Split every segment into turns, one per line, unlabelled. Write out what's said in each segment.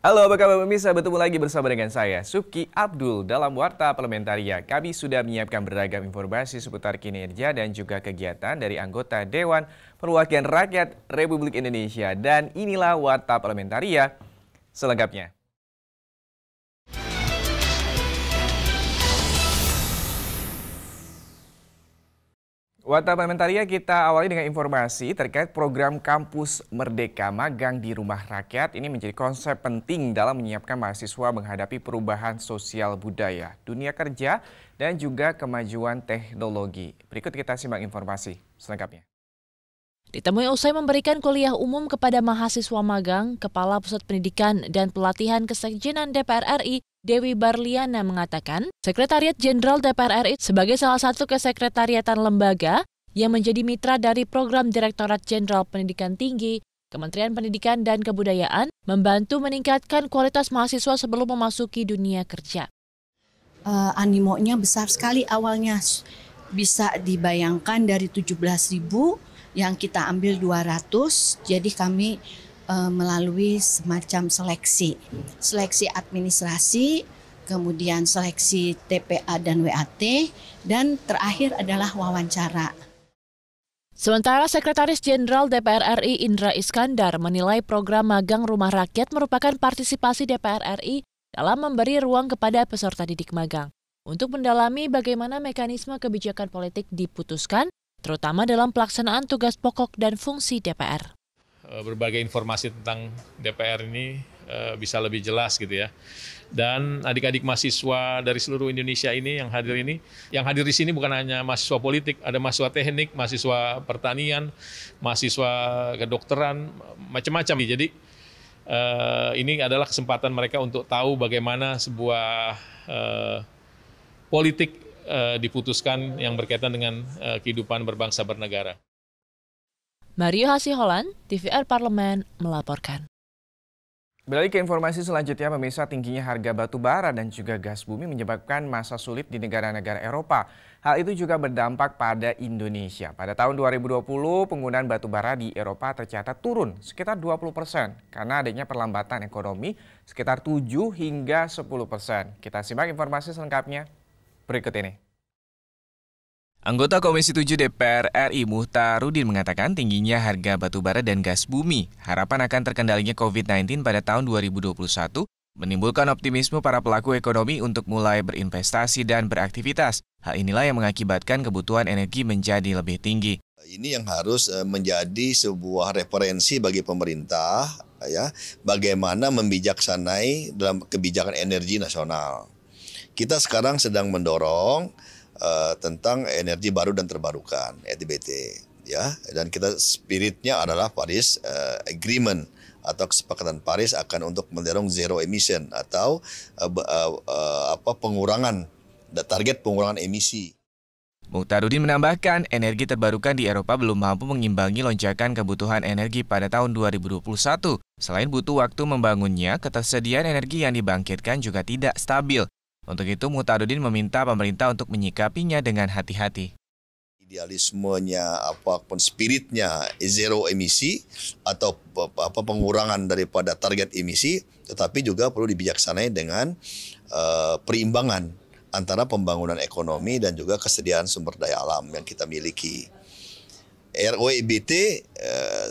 Halo, apa kabar pemirsa? Bertemu lagi bersama dengan saya, Suki Abdul. Dalam Warta Parlementaria, kami sudah menyiapkan beragam informasi seputar kinerja dan juga kegiatan dari anggota Dewan Perwakilan Rakyat Republik Indonesia. Dan inilah Warta Parlementaria selengkapnya. Parlamentaria kita awali dengan informasi terkait program Kampus Merdeka Magang di Rumah Rakyat. Ini menjadi konsep penting dalam menyiapkan mahasiswa menghadapi perubahan sosial budaya, dunia kerja, dan juga kemajuan teknologi. Berikut kita simak informasi selengkapnya.
Ditemui usai memberikan kuliah umum kepada mahasiswa magang, Kepala Pusat Pendidikan dan Pelatihan Kesekjenan DPR RI, Dewi Barliana mengatakan, Sekretariat Jenderal DPR RI sebagai salah satu kesekretariatan lembaga yang menjadi mitra dari program Direktorat Jenderal Pendidikan Tinggi, Kementerian Pendidikan dan Kebudayaan membantu meningkatkan kualitas mahasiswa sebelum memasuki dunia kerja. Uh, animonya besar sekali awalnya bisa dibayangkan dari 17 ribu
yang kita ambil 200 jadi kami e, melalui semacam
seleksi seleksi administrasi kemudian seleksi TPA dan WAT dan terakhir adalah wawancara Sementara Sekretaris Jenderal DPR RI Indra Iskandar menilai program magang rumah rakyat merupakan partisipasi DPR RI dalam memberi ruang kepada peserta didik magang untuk mendalami bagaimana mekanisme kebijakan politik diputuskan terutama dalam pelaksanaan tugas pokok dan fungsi DPR.
Eh, berbagai informasi tentang DPR ini eh, bisa lebih jelas gitu ya. Dan adik-adik mahasiswa dari seluruh Indonesia ini yang hadir ini, yang hadir di sini bukan hanya mahasiswa politik, ada mahasiswa teknik, mahasiswa pertanian, mahasiswa kedokteran, macam-macam. Jadi eh, ini adalah kesempatan mereka untuk tahu bagaimana sebuah politik Eh, diputuskan yang berkaitan dengan eh, kehidupan berbangsa bernegara.
Mario Hasiholan, TVR Parlemen melaporkan.
Beralih ke informasi selanjutnya, pemirsa tingginya harga batu bara dan juga gas bumi menyebabkan masa sulit di negara-negara Eropa. Hal itu juga berdampak pada Indonesia. Pada tahun 2020, penggunaan batu bara di Eropa tercatat turun sekitar 20 persen karena adanya perlambatan ekonomi sekitar 7 hingga 10 persen. Kita simak informasi selengkapnya berikut ini. Anggota Komisi 7 DPR RI Muhtarudin mengatakan tingginya harga batubara dan gas bumi harapan akan terkendalinya COVID-19 pada tahun 2021 menimbulkan optimisme para pelaku ekonomi untuk mulai berinvestasi dan beraktivitas. Hal inilah yang mengakibatkan kebutuhan energi menjadi lebih tinggi. Ini yang harus eh, menjadi sebuah referensi bagi pemerintah ya, bagaimana
membijaksanai dalam kebijakan energi nasional kita sekarang sedang mendorong uh, tentang energi baru dan terbarukan (ETBT) ya, dan kita spiritnya adalah Paris uh, Agreement atau kesepakatan Paris akan untuk mendorong zero emission atau uh, uh, uh, apa pengurangan
target pengurangan emisi. Muhtarudin menambahkan, energi terbarukan di Eropa belum mampu mengimbangi lonjakan kebutuhan energi pada tahun 2021. Selain butuh waktu membangunnya, ketersediaan energi yang dibangkitkan juga tidak stabil. Untuk itu Mutaduddin meminta pemerintah untuk menyikapinya dengan hati-hati. Idealismenya, apa pun spiritnya zero emisi atau apa pengurangan daripada target emisi,
tetapi juga perlu dibijaksanai dengan uh, perimbangan antara pembangunan ekonomi dan juga kesediaan sumber daya alam yang kita miliki.
ROEBT eh,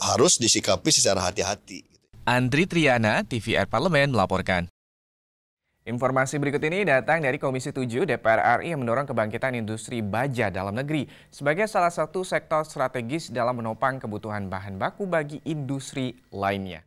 harus disikapi secara hati-hati. Andri Triana, TVR Parlemen melaporkan. Informasi berikut ini datang dari Komisi 7 DPR RI yang mendorong kebangkitan industri baja dalam negeri sebagai salah satu sektor strategis dalam menopang kebutuhan bahan baku bagi industri lainnya.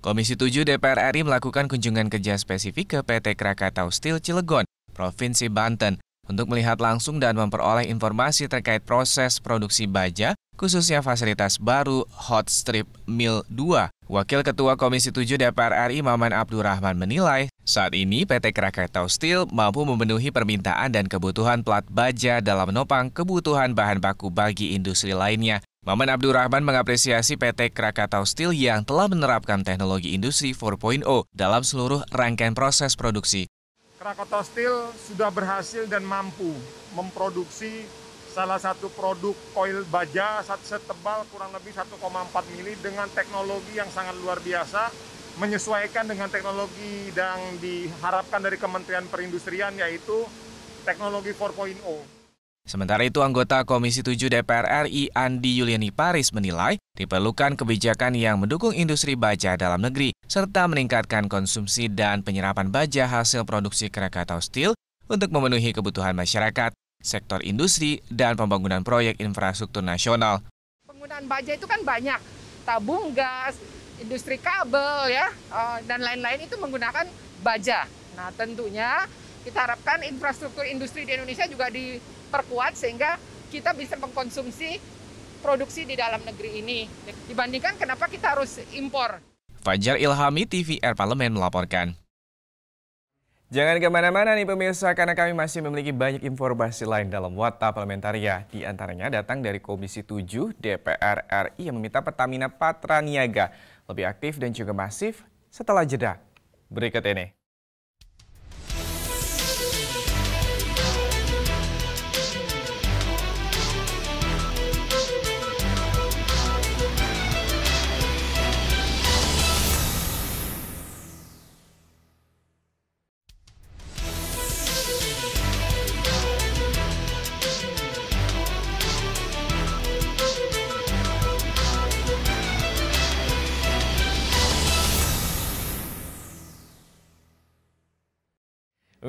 Komisi 7 DPR RI melakukan kunjungan kerja spesifik ke PT Krakatau Steel Cilegon, Provinsi Banten, untuk melihat langsung dan memperoleh informasi terkait proses produksi baja, khususnya fasilitas baru Hot Strip Mill 2 Wakil Ketua Komisi 7 DPR RI Maman Abdurrahman menilai saat ini PT Krakatau Steel mampu memenuhi permintaan dan kebutuhan plat baja dalam menopang kebutuhan bahan baku bagi industri lainnya. Maman Abdurrahman mengapresiasi PT Krakatau Steel yang telah menerapkan teknologi industri 4.0 dalam seluruh rangkaian proses produksi.
Krakatau Steel sudah berhasil dan mampu memproduksi salah satu produk koil baja set setebal kurang lebih 1,4 mili dengan teknologi yang sangat luar biasa menyesuaikan dengan teknologi yang diharapkan dari Kementerian Perindustrian yaitu teknologi 4.0.
Sementara itu, anggota Komisi 7 DPR RI Andi Yuliani Paris menilai diperlukan kebijakan yang mendukung industri baja dalam negeri, serta meningkatkan konsumsi dan penyerapan baja hasil produksi Krakatau Steel untuk memenuhi kebutuhan masyarakat, sektor industri, dan pembangunan proyek infrastruktur nasional. Penggunaan baja itu kan banyak, tabung gas, industri kabel ya eh, dan lain-lain itu menggunakan baja. Nah, tentunya kita harapkan infrastruktur industri di Indonesia juga diperkuat sehingga kita bisa mengkonsumsi produksi di dalam negeri ini dibandingkan kenapa kita harus impor. Fajar Ilhami TVR Parlemen melaporkan. Jangan kemana-mana nih pemirsa, karena kami masih memiliki banyak informasi lain dalam Warta Parlementaria. Di antaranya datang dari Komisi 7 DPR RI yang meminta Pertamina Patraniaga lebih aktif dan juga masif setelah jeda. Berikut ini.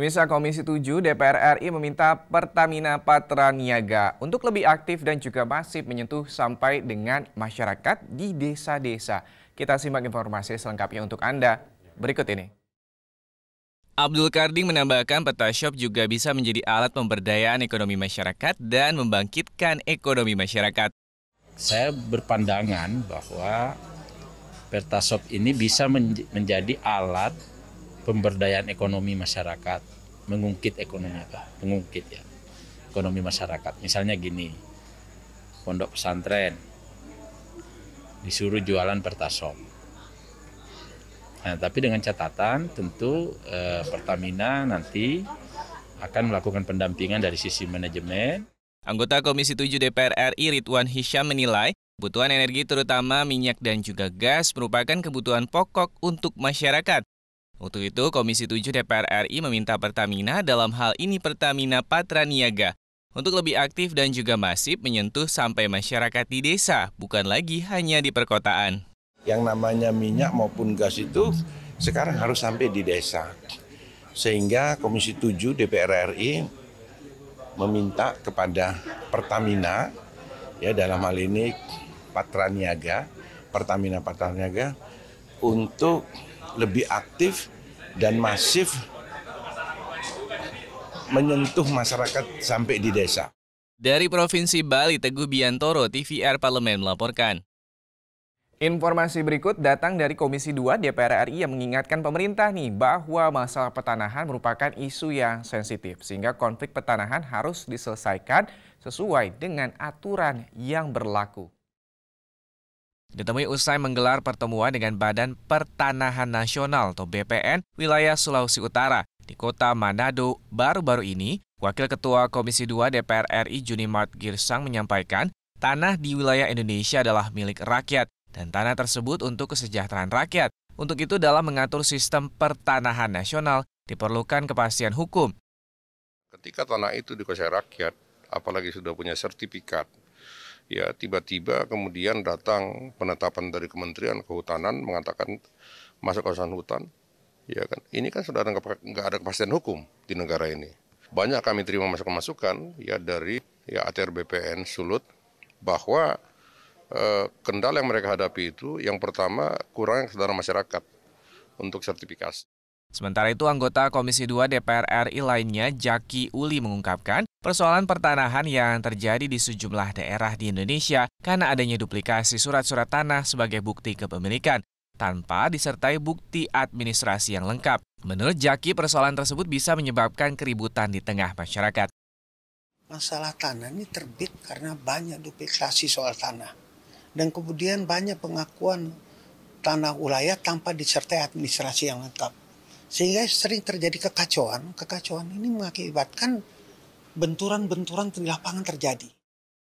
Pemirsa Komisi 7 DPR RI meminta Pertamina Patraniaga untuk lebih aktif dan juga masif menyentuh sampai dengan masyarakat di desa-desa. Kita simak informasi selengkapnya untuk Anda berikut ini. Abdul Karding menambahkan peta shop juga bisa menjadi alat pemberdayaan ekonomi masyarakat dan membangkitkan
ekonomi masyarakat. Saya berpandangan bahwa peta shop ini bisa menjadi alat pemberdayaan ekonomi masyarakat, mengungkit ekonomi apa? Mengungkit ya, ekonomi masyarakat. Misalnya gini, pondok pesantren disuruh jualan pertasok. Nah, tapi dengan catatan tentu eh, Pertamina nanti akan melakukan pendampingan dari sisi manajemen. Anggota Komisi 7
DPR RI Ridwan Hisham menilai kebutuhan energi terutama minyak dan juga gas merupakan kebutuhan pokok untuk masyarakat. Untuk itu, Komisi 7 DPR RI meminta Pertamina dalam hal ini Pertamina Patraniaga untuk lebih aktif dan juga masif menyentuh sampai masyarakat di desa, bukan lagi hanya di perkotaan.
Yang namanya minyak maupun gas itu sekarang harus sampai di desa. Sehingga Komisi 7 DPR RI meminta kepada Pertamina ya dalam hal ini Patraniaga, Pertamina Patraniaga untuk lebih aktif dan masif menyentuh masyarakat sampai di desa.
Dari Provinsi Bali, Teguh Biantoro, TVR Parlemen melaporkan. Informasi berikut datang dari Komisi 2 DPR RI yang mengingatkan pemerintah nih bahwa masalah petanahan merupakan isu yang sensitif sehingga konflik petanahan harus diselesaikan sesuai dengan aturan yang berlaku. Ditemui usai menggelar pertemuan dengan Badan Pertanahan Nasional atau BPN wilayah Sulawesi Utara di kota Manado baru-baru ini, Wakil Ketua Komisi 2 DPR RI Juni Mart Girsang menyampaikan, tanah di wilayah Indonesia adalah milik rakyat dan tanah tersebut untuk kesejahteraan rakyat. Untuk itu dalam mengatur sistem pertanahan nasional diperlukan kepastian hukum.
Ketika tanah itu dikuasai rakyat, apalagi sudah punya sertifikat ya tiba-tiba kemudian datang penetapan dari Kementerian Kehutanan mengatakan masuk kawasan hutan, ya kan? Ini kan sudah nggak ada kepastian hukum di negara ini. Banyak kami terima masukan-masukan ya dari ya ATR BPN Sulut bahwa eh, kendala yang mereka hadapi itu yang pertama kurangnya kesadaran masyarakat untuk sertifikasi.
Sementara itu, anggota Komisi 2 DPR RI lainnya, Jaki Uli, mengungkapkan persoalan pertanahan yang terjadi di sejumlah daerah di Indonesia karena adanya duplikasi surat-surat tanah sebagai bukti kepemilikan tanpa disertai bukti administrasi yang lengkap. Menurut Jaki, persoalan tersebut bisa menyebabkan keributan di tengah masyarakat.
Masalah tanah ini terbit karena banyak duplikasi soal tanah. Dan kemudian banyak pengakuan tanah wilayah tanpa disertai administrasi yang lengkap. Sehingga sering terjadi kekacauan. Kekacauan ini mengakibatkan benturan-benturan di lapangan terjadi.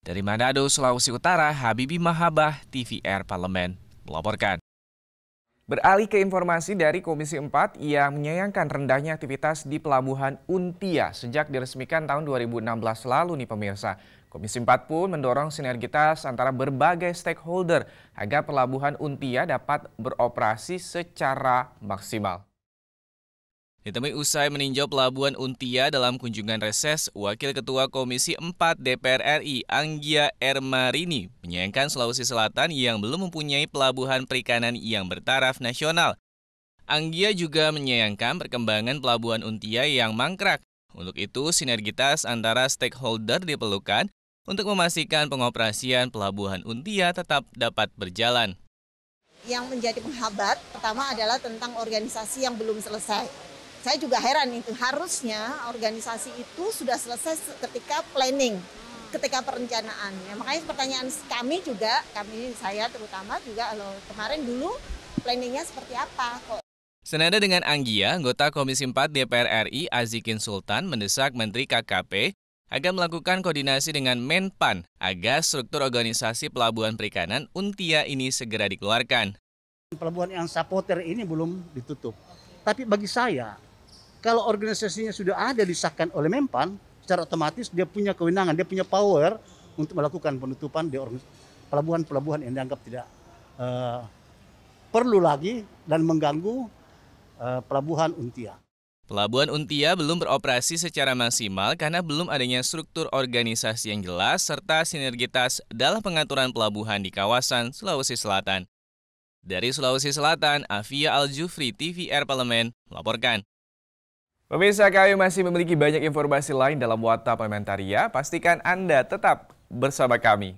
Dari Manado, Sulawesi Utara, Habibi Mahabah, TVR Parlemen, melaporkan. Beralih ke informasi dari Komisi 4 yang menyayangkan rendahnya aktivitas di Pelabuhan Untia sejak diresmikan tahun 2016 lalu nih pemirsa. Komisi 4 pun mendorong sinergitas antara berbagai stakeholder agar Pelabuhan Untia dapat beroperasi secara maksimal. Ditemui usai meninjau Pelabuhan Untia dalam kunjungan reses, Wakil Ketua Komisi 4 DPR RI Anggia Ermarini menyayangkan Sulawesi Selatan yang belum mempunyai pelabuhan perikanan yang bertaraf nasional. Anggia juga menyayangkan perkembangan Pelabuhan Untia yang mangkrak. Untuk itu, sinergitas antara stakeholder diperlukan untuk memastikan pengoperasian Pelabuhan Untia tetap dapat berjalan.
Yang menjadi penghambat pertama adalah tentang organisasi yang belum selesai saya juga heran itu harusnya organisasi itu sudah selesai ketika planning ketika perencanaan ya, makanya pertanyaan kami juga kami saya terutama juga loh kemarin dulu planningnya seperti apa kok
Senada dengan Anggia, anggota Komisi 4 DPR RI Azikin Sultan mendesak Menteri KKP agar melakukan koordinasi dengan Menpan agar struktur organisasi pelabuhan perikanan Untia ini segera dikeluarkan.
Pelabuhan yang Sapoter ini belum ditutup. Tapi bagi saya, kalau organisasinya sudah ada disahkan oleh Mempan, secara otomatis dia punya kewenangan, dia punya power untuk melakukan penutupan di pelabuhan-pelabuhan yang dianggap tidak uh, perlu lagi dan mengganggu uh, pelabuhan Untia.
Pelabuhan Untia belum beroperasi secara maksimal karena belum adanya struktur organisasi yang jelas serta sinergitas dalam pengaturan pelabuhan di kawasan Sulawesi Selatan. Dari Sulawesi Selatan, Afia Al-Jufri TVR Parlemen melaporkan. Pemirsa kami masih memiliki banyak informasi lain dalam Warta Pementaria. Pastikan Anda tetap bersama kami.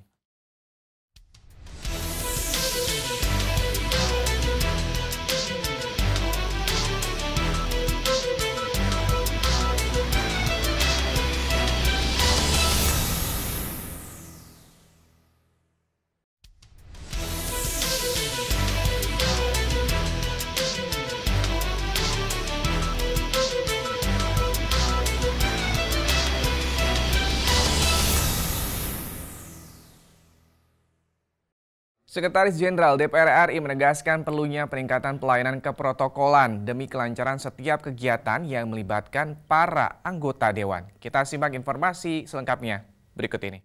Sekretaris Jenderal DPR RI menegaskan perlunya peningkatan pelayanan keprotokolan demi kelancaran setiap kegiatan yang melibatkan para anggota dewan. Kita simak informasi selengkapnya berikut ini.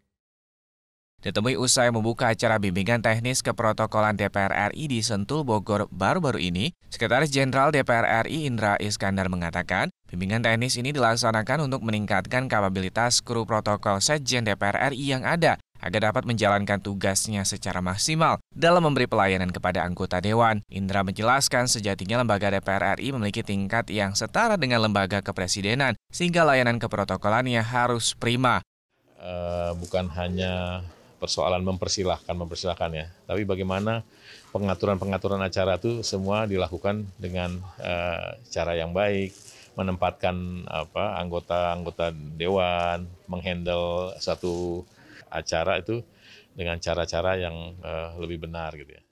Ditemui usai membuka acara bimbingan teknis keprotokolan DPR RI di Sentul Bogor baru-baru ini, Sekretaris Jenderal DPR RI Indra Iskandar mengatakan, bimbingan teknis ini dilaksanakan untuk meningkatkan kapabilitas kru protokol Sekjen DPR RI yang ada agar dapat menjalankan tugasnya secara maksimal dalam memberi pelayanan kepada anggota dewan. Indra menjelaskan sejatinya lembaga DPR RI memiliki tingkat yang setara dengan lembaga kepresidenan,
sehingga layanan keprotokolannya harus prima. Uh, bukan hanya persoalan mempersilahkan mempersilahkan ya, tapi bagaimana pengaturan-pengaturan acara itu semua dilakukan dengan uh, cara yang baik, menempatkan anggota-anggota dewan, menghandle satu acara itu dengan cara-cara yang uh, lebih benar gitu ya.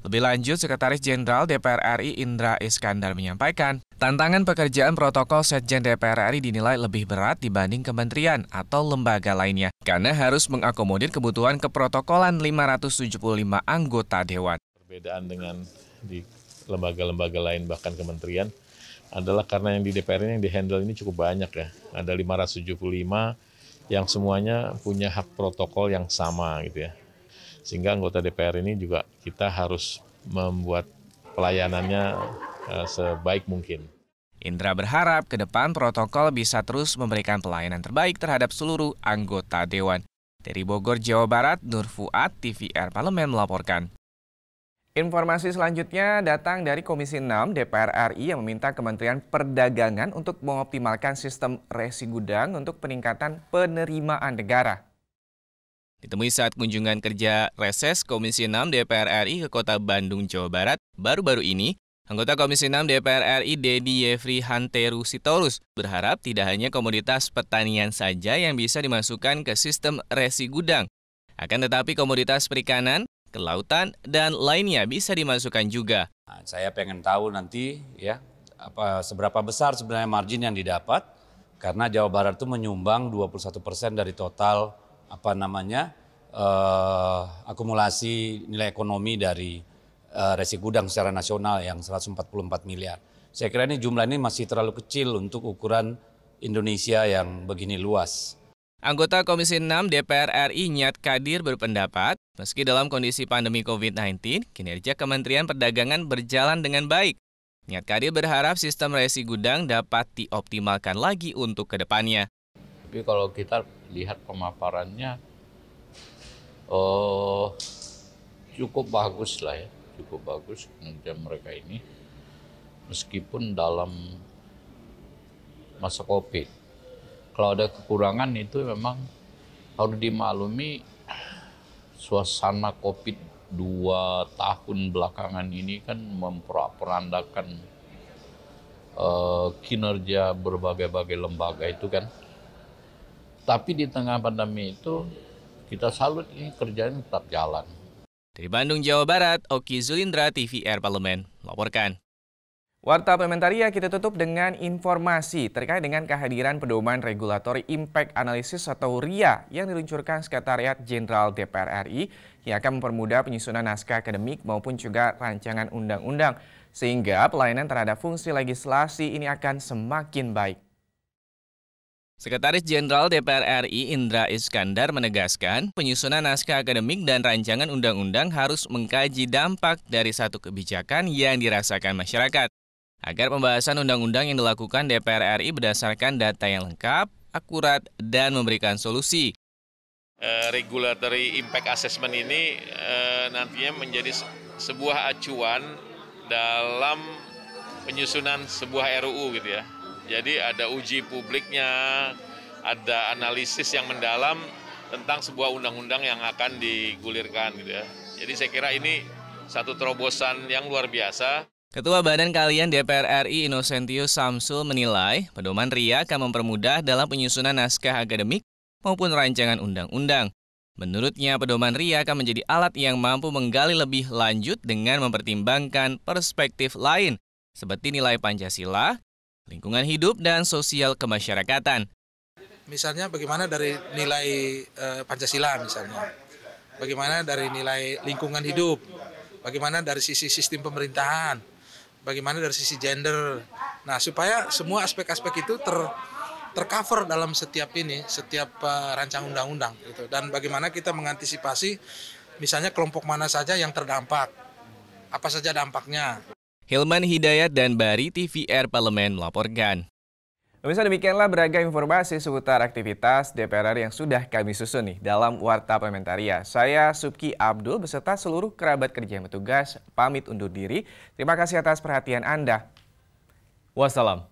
Lebih lanjut, Sekretaris Jenderal DPR RI Indra Iskandar menyampaikan, tantangan pekerjaan protokol Setjen DPR RI dinilai lebih berat dibanding kementerian atau lembaga lainnya, karena harus mengakomodir
kebutuhan keprotokolan 575 anggota Dewan. Perbedaan dengan di lembaga-lembaga lain bahkan kementerian adalah karena yang di DPR ini yang dihandle ini cukup banyak ya. Ada 575 yang semuanya punya hak protokol yang sama gitu ya. Sehingga anggota DPR ini juga kita harus membuat pelayanannya eh, sebaik mungkin. Indra berharap ke depan protokol
bisa terus memberikan pelayanan terbaik terhadap seluruh anggota dewan. Dari Bogor, Jawa Barat, Nur Fuad, TVR Parlemen melaporkan. Informasi selanjutnya datang dari Komisi 6 DPR RI yang meminta Kementerian Perdagangan untuk mengoptimalkan sistem resi gudang untuk peningkatan penerimaan negara. Ditemui saat kunjungan kerja reses Komisi 6 DPR RI ke kota Bandung, Jawa Barat, baru-baru ini, anggota Komisi 6 DPR RI Dedi Yefri Hanteru Sitorus berharap tidak hanya komoditas pertanian saja yang bisa dimasukkan ke sistem resi gudang, akan tetapi komoditas perikanan, kelautan, dan lainnya bisa dimasukkan juga.
Nah, saya pengen tahu nanti ya apa seberapa besar sebenarnya margin yang didapat karena Jawa Barat itu menyumbang 21 persen dari total apa namanya uh, akumulasi nilai ekonomi dari uh, resi gudang secara nasional yang 144 miliar. Saya kira ini jumlah ini masih terlalu kecil untuk ukuran
Indonesia yang begini luas. Anggota Komisi 6 DPR RI Nyat Kadir berpendapat, meski dalam kondisi pandemi COVID-19, kinerja Kementerian Perdagangan berjalan dengan baik. Nyat Kadir berharap sistem resi gudang dapat dioptimalkan lagi
untuk kedepannya. Tapi kalau kita lihat pemaparannya, oh, cukup bagus lah ya, cukup bagus kinerja mereka ini. Meskipun dalam masa COVID, kalau ada kekurangan itu memang harus dimaklumi suasana covid dua tahun belakangan ini kan memperandakan uh, kinerja berbagai-bagai lembaga itu kan tapi di tengah pandemi itu kita salut ini kerjanya tetap jalan dari Bandung Jawa
Barat Oki Zulindra TVR Parlemen melaporkan Warta Pementaria kita tutup dengan informasi terkait dengan kehadiran pedoman regulatory impact analysis atau RIA yang diluncurkan Sekretariat Jenderal DPR RI yang akan mempermudah penyusunan naskah akademik maupun juga rancangan undang-undang sehingga pelayanan terhadap fungsi legislasi ini akan semakin baik. Sekretaris Jenderal DPR RI Indra Iskandar menegaskan, penyusunan naskah akademik dan rancangan undang-undang harus mengkaji dampak dari satu kebijakan yang dirasakan masyarakat agar pembahasan undang-undang yang dilakukan DPR RI berdasarkan data yang lengkap, akurat, dan memberikan solusi.
Eh, regulatory impact assessment ini eh, nantinya menjadi sebuah acuan dalam penyusunan sebuah RUU gitu ya. Jadi ada uji publiknya, ada analisis yang mendalam tentang sebuah undang-undang yang akan digulirkan gitu ya. Jadi saya kira ini satu terobosan yang luar biasa.
Ketua Badan Kalian DPR RI Inosentius Samsul menilai pedoman RIA akan mempermudah dalam penyusunan naskah akademik maupun rancangan undang-undang. Menurutnya, pedoman RIA akan menjadi alat yang mampu menggali lebih lanjut dengan mempertimbangkan perspektif lain, seperti nilai Pancasila, lingkungan hidup, dan sosial kemasyarakatan.
Misalnya bagaimana dari nilai e, Pancasila misalnya, bagaimana dari nilai lingkungan hidup, bagaimana dari sisi sistem pemerintahan, bagaimana dari sisi gender. Nah, supaya semua aspek-aspek itu ter tercover dalam setiap ini, setiap uh, rancang undang-undang gitu. Dan bagaimana kita mengantisipasi misalnya kelompok mana saja yang terdampak. Apa saja dampaknya?
Hilman Hidayat dan Bari TVR Parlemen melaporkan. Pemirsa demikianlah beragam informasi seputar aktivitas DPR RI yang sudah kami susun nih dalam Warta Pementaria. Saya Subki Abdul beserta seluruh kerabat kerja yang bertugas pamit undur diri. Terima kasih atas perhatian Anda. Wassalam.